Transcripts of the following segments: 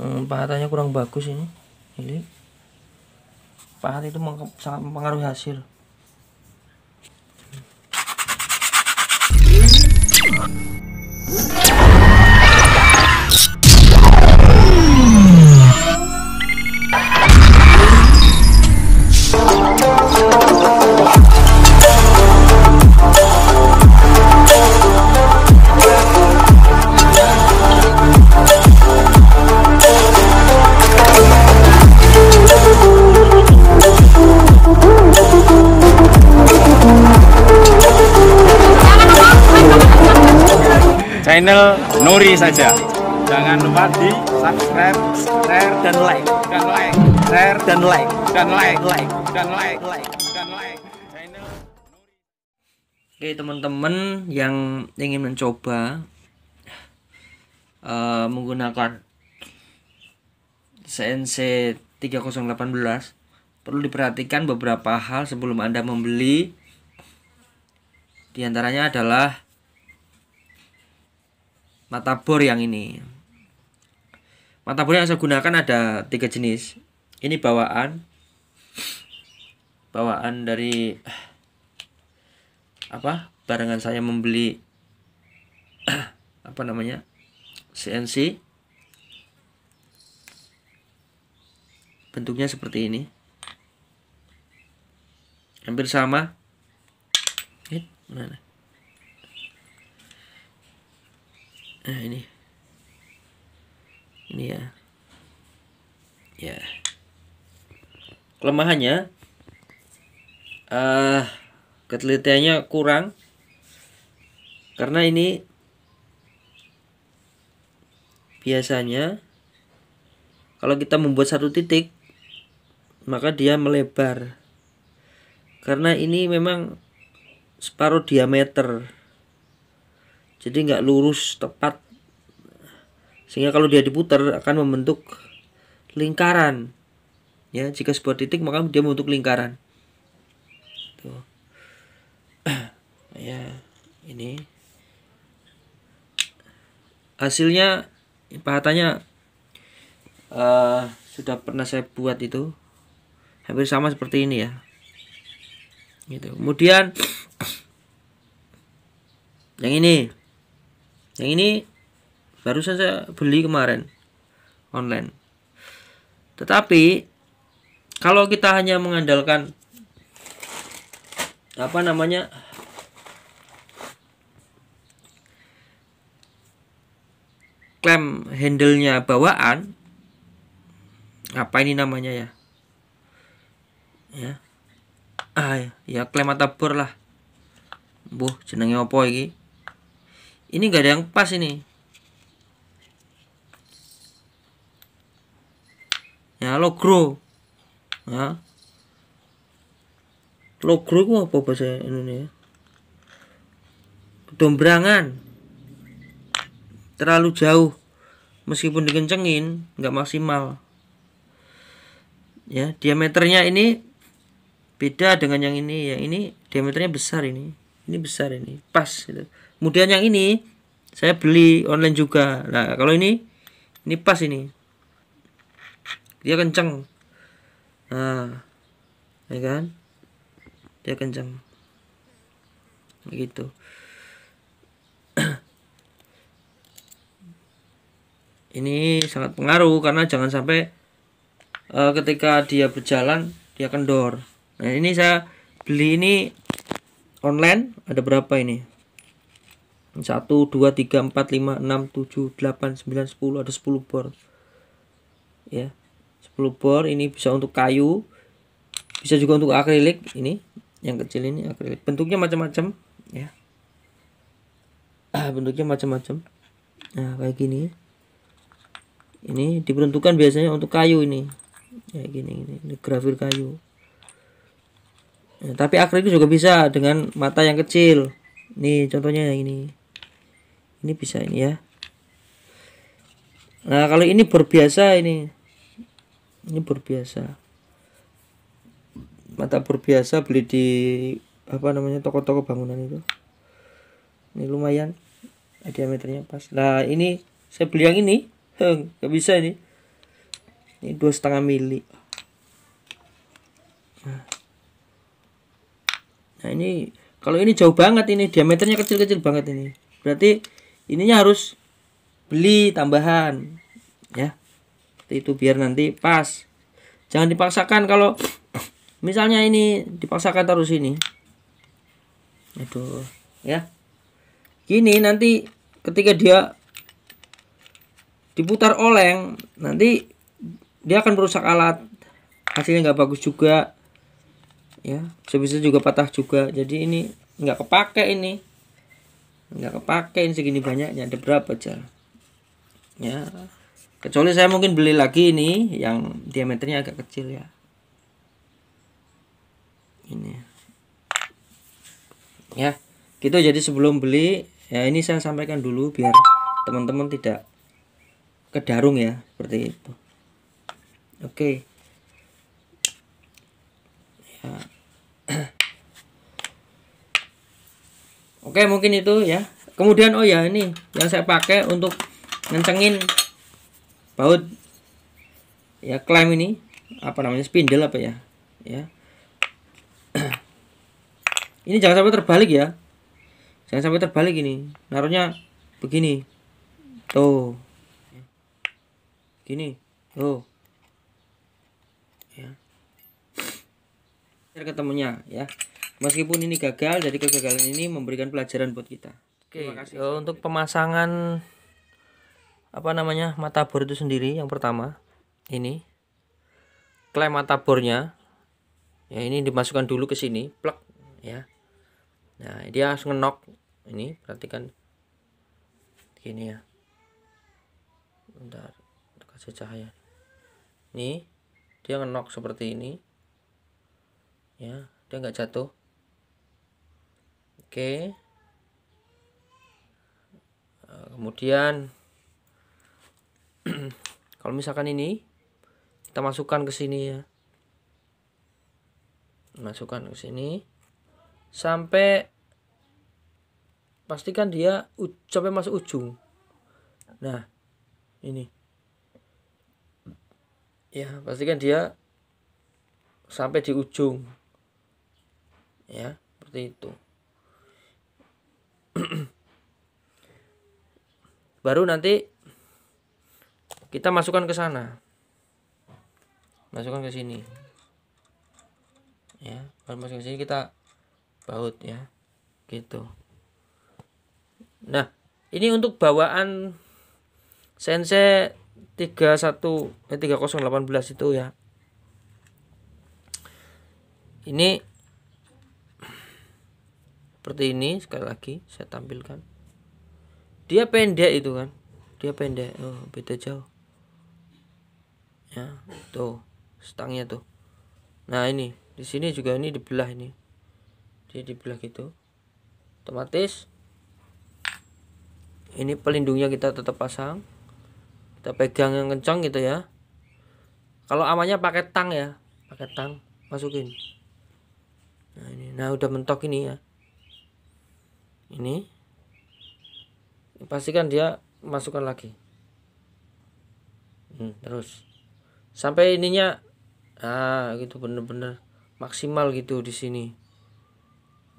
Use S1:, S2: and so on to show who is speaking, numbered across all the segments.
S1: hmm, eh, pahatannya kurang bagus ini ini pahat itu sangat mempengaruhi hasil Thank channel Nuri saja. Jangan lupa di subscribe, share dan like, dan like, share dan like, dan like, like, dan like, like, dan like. Channel Nuri. Oke teman-teman yang ingin mencoba uh, menggunakan CNC 3018 perlu diperhatikan beberapa hal sebelum Anda membeli. Di antaranya adalah mata bor yang ini mata bor yang saya gunakan ada tiga jenis ini bawaan bawaan dari eh, apa barengan saya membeli eh, apa namanya CNC bentuknya seperti ini hampir sama eh, mana nah ini ini ya ya kelemahannya uh, ketelitiannya kurang karena ini biasanya kalau kita membuat satu titik maka dia melebar karena ini memang separuh diameter jadi nggak lurus tepat sehingga kalau dia diputar akan membentuk lingkaran ya jika sebuah titik maka dia membentuk lingkaran tuh ya ini hasilnya pahatannya uh, eh, sudah pernah saya buat itu hampir sama seperti ini ya gitu kemudian yang ini yang ini barusan saya beli kemarin online tetapi kalau kita hanya mengandalkan apa namanya klaim handle-nya bawaan apa ini namanya ya ya ah ya, klem ya, klaim atau bor lah buh jenenge opo iki ini nggak ada yang pas ini ya logro ya logro itu apa bahasa Indonesia Dombrangan, terlalu jauh meskipun dikencengin nggak maksimal ya diameternya ini beda dengan yang ini ya ini diameternya besar ini ini besar ini pas gitu kemudian yang ini saya beli online juga nah kalau ini ini pas ini dia kenceng nah ya kan dia kenceng begitu. ini sangat pengaruh karena jangan sampai uh, ketika dia berjalan dia kendor nah ini saya beli ini online ada berapa ini satu dua tiga empat lima enam tujuh delapan sembilan sepuluh ada sepuluh bor ya sepuluh bor ini bisa untuk kayu bisa juga untuk akrilik ini yang kecil ini akrilik bentuknya macam-macam ya ah, bentuknya macam-macam nah kayak gini ini diperuntukkan biasanya untuk kayu ini kayak gini ini ini grafir kayu nah, tapi akrilik juga bisa dengan mata yang kecil nih contohnya yang ini ini bisa ini ya nah kalau ini berbiasa ini ini berbiasa mata berbiasa beli di apa namanya toko-toko bangunan itu ini lumayan nah, diameternya pas nah ini saya beli yang ini nggak bisa ini ini dua setengah mili nah. nah ini kalau ini jauh banget ini diameternya kecil-kecil banget ini berarti ininya harus beli tambahan ya itu biar nanti pas jangan dipaksakan kalau misalnya ini dipaksakan taruh sini aduh ya gini nanti ketika dia diputar oleng nanti dia akan merusak alat hasilnya nggak bagus juga ya bisa-bisa juga patah juga jadi ini nggak kepake ini nggak kepakein segini banyaknya ada berapa jal ya kecuali saya mungkin beli lagi ini yang diameternya agak kecil ya ini ya gitu jadi sebelum beli ya ini saya sampaikan dulu biar teman-teman tidak kedarung ya seperti itu oke Oke, mungkin itu ya. Kemudian oh ya ini yang saya pakai untuk ngencengin baut ya klaim ini apa namanya spindle apa ya? Ya. ini jangan sampai terbalik ya. Jangan sampai terbalik ini. Naruhnya begini. Tuh. Gini. Tuh. Ya. Ketemunya ya meskipun ini gagal dari kegagalan ini memberikan pelajaran buat kita Oke, okay. Eh, untuk pemasangan apa namanya mata bor itu sendiri yang pertama ini klaim mata bornya ya ini dimasukkan dulu ke sini plek ya nah dia harus ngenok ini perhatikan gini ya bentar kasih cahaya Nih dia ngenok seperti ini ya dia nggak jatuh Oke. Eh, kemudian kalau misalkan ini kita masukkan ke sini ya. Masukkan ke sini sampai pastikan dia sampai masuk ujung. Nah, ini. Ya, pastikan dia sampai di ujung. Ya, seperti itu. baru nanti kita masukkan ke sana masukkan ke sini ya kalau masuk ke sini kita baut ya gitu nah ini untuk bawaan Sense 31 eh 3018 itu ya ini seperti ini sekali lagi saya tampilkan dia pendek itu kan dia pendek oh beda jauh ya tuh stangnya tuh nah ini di sini juga ini dibelah ini dia dibelah gitu otomatis ini pelindungnya kita tetap pasang kita pegang yang kencang gitu ya kalau amannya pakai tang ya pakai tang masukin nah ini nah udah mentok ini ya ini pastikan dia masukkan lagi hmm, terus sampai ininya ah gitu bener-bener maksimal gitu di sini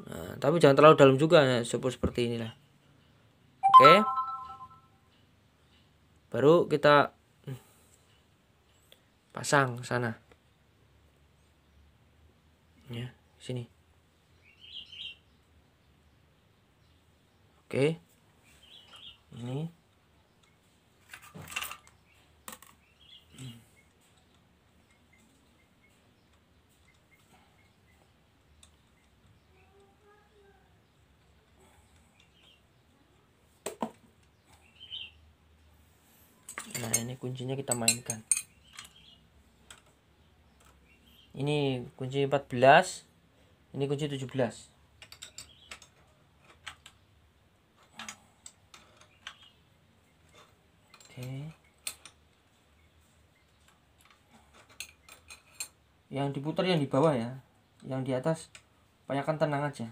S1: nah, tapi jangan terlalu dalam juga ya, seperti inilah oke baru kita hmm, pasang sana ya sini oke ini Nah, ini kuncinya kita mainkan. Ini kunci 14, ini kunci 17. okay. yang diputar yang di bawah ya yang di atas banyakkan tenang aja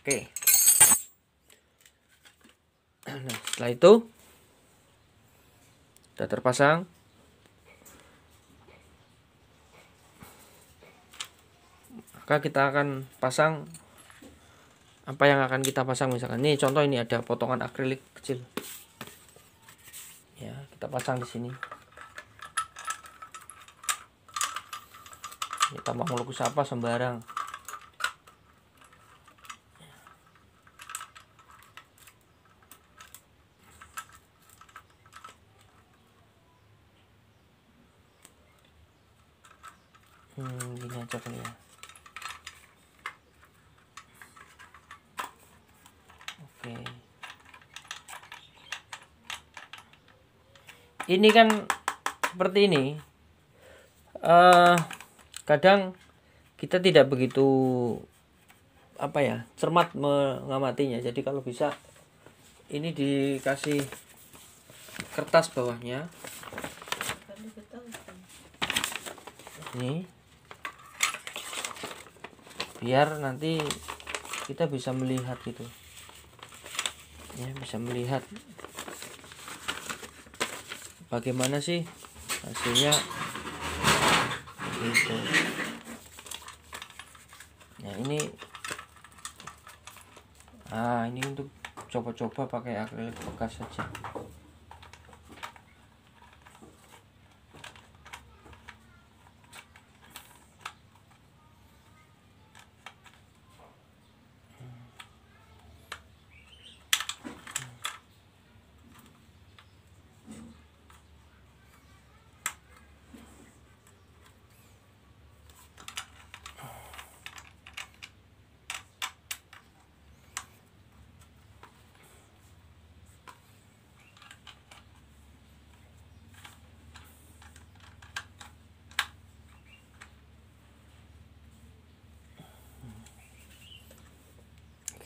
S1: oke okay. nah setelah itu sudah terpasang maka kita akan pasang apa yang akan kita pasang misalkan ini contoh ini ada potongan akrilik kecil ya kita pasang di sini kita mau melukis apa sembarang hmm ini aja kali ya ini kan seperti ini uh, kadang kita tidak begitu apa ya cermat mengamatinya jadi kalau bisa ini dikasih kertas bawahnya ini biar nanti kita bisa melihat gitu ya bisa melihat bagaimana sih hasilnya gitu nah ini ah ini untuk coba-coba pakai akrilik bekas saja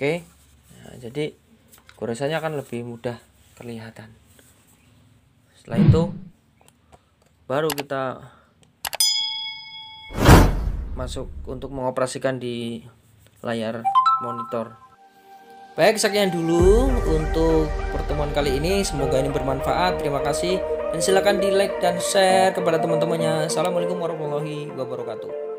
S1: oke nah, jadi goresannya akan lebih mudah kelihatan setelah itu baru kita masuk untuk mengoperasikan di layar monitor baik sekian dulu untuk pertemuan kali ini semoga ini bermanfaat terima kasih dan silahkan di like dan share kepada teman-temannya assalamualaikum warahmatullahi wabarakatuh